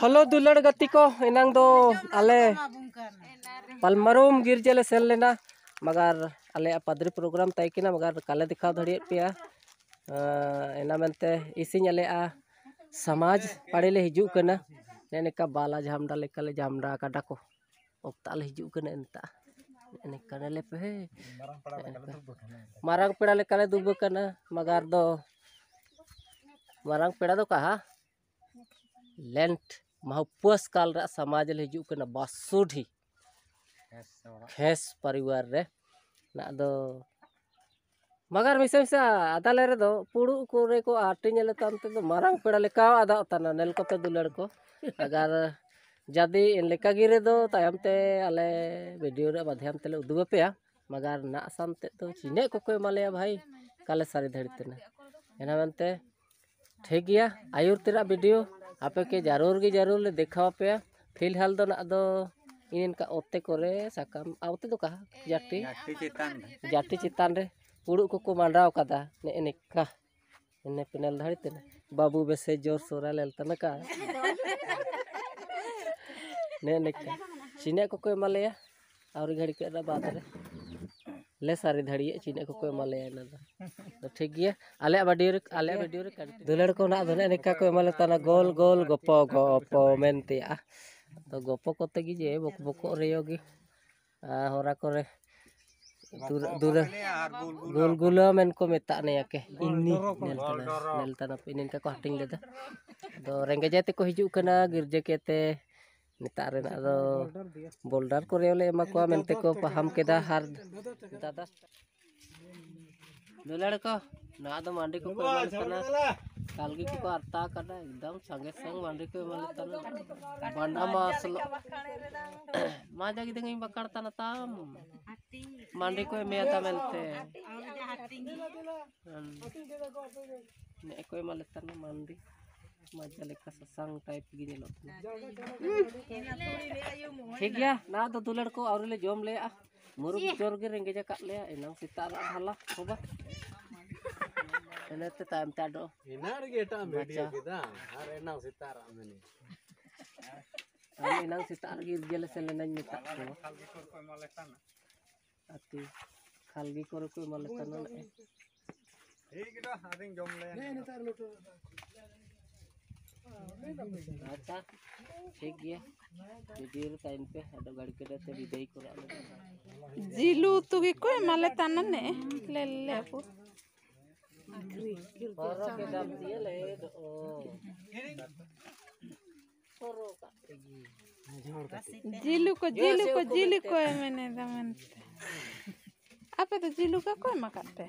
Hello दुलड़ गति को इनांग दो अले पलमरूम गिरजे ले सेन लेना मगर अले पदरी प्रोग्राम तयकिना मगर काले दिखा धड़िए पे इना मनते इसिंग अले आ समाज पड़े ले हिजू कना ने नेका बाला जामडा लेका ले जामडा काडा को ओक्ता ले हिजू कना एंता ने कने ले पे मारंग पेड़ा लेका ले दुब कना मगर दो मारंग पेड़ा दो कहा लेंट ᱢᱟᱦᱩᱯᱟᱹᱥ ᱠᱟᱞ ᱨᱮ ᱥᱚᱢᱟᱡᱽ ᱞᱮ ᱦᱤᱡᱩᱜ ᱠᱟᱱᱟ ᱵᱟᱥᱩᱰᱷᱤ ᱠᱷᱮᱥ ᱯᱚᱨᱤᱵᱟᱨ ᱨᱮ ᱱᱟᱫᱚ मगर मिसे मिसे अदाले रे दो पुड़ू को रे को आटी नेले तंते तो मारांग पेड़ा ले का आदा तना नेल को पे दुलड़ को अगर जदि इन लेका गिरे दो तायम तो ते अले वीडियो रे माध्यम तेले उदुवे पे मगर ना सामते तो चिने को कोई माले भाई काले सारी धड़ते ना एना मनते ठीक गया आयुर तेरा वीडियो जरूर की जरूर ले देखा पे फिलहाल तो ना दो ᱫᱚ का ओते कोरे साकाम आवते तो कहा जाटी जाटी चितान जाटी चितान रे पुड़ू को को मांडराव कदा ने ने का ने पिनल धड़ी ते बाबू बेसे जोर सोरा लेल तने का ने ने का सीने को को मले या और घड़ी के बात रे le sari dhari cina kok kayak malah ya nada, tuh thik ya, ale abah diur ale abah diur kan, dulur kok nak dulu nih kak kayak malah gol gol gopok gopok ya, tuh gopok kota gizi ya, buku buku reyogi, ah horakore. kore, dulur gol gol ya men kok ke, ini nel tanah nel ini kak kau hating dada, tuh rengga jati kok kena gerja kete. बोल्डर को मनते को पहाम के हार दादा दुलाड़ को ना तो मंडी को कल की को आता करना एकदम संगे संग मंडी को बंडा मास मा जगह दिन पकड़ता ताम मंडी को मेता मिलते मैं कोई मालता ना मंडी Kalgi koroku malah tanah. Hei kita, ada yang jomblo ya. Nih ntar lu tuh. अच्छा ठीक है टाइम पे गाड़ी के रहते विदाई जिलू तू कोई माले ताना ने ले ले के दाम दिए ले ओ का जिलू को जिलू को जिलू को है मैंने दमन आप तो जिलू का कोई मकान पे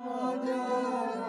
no.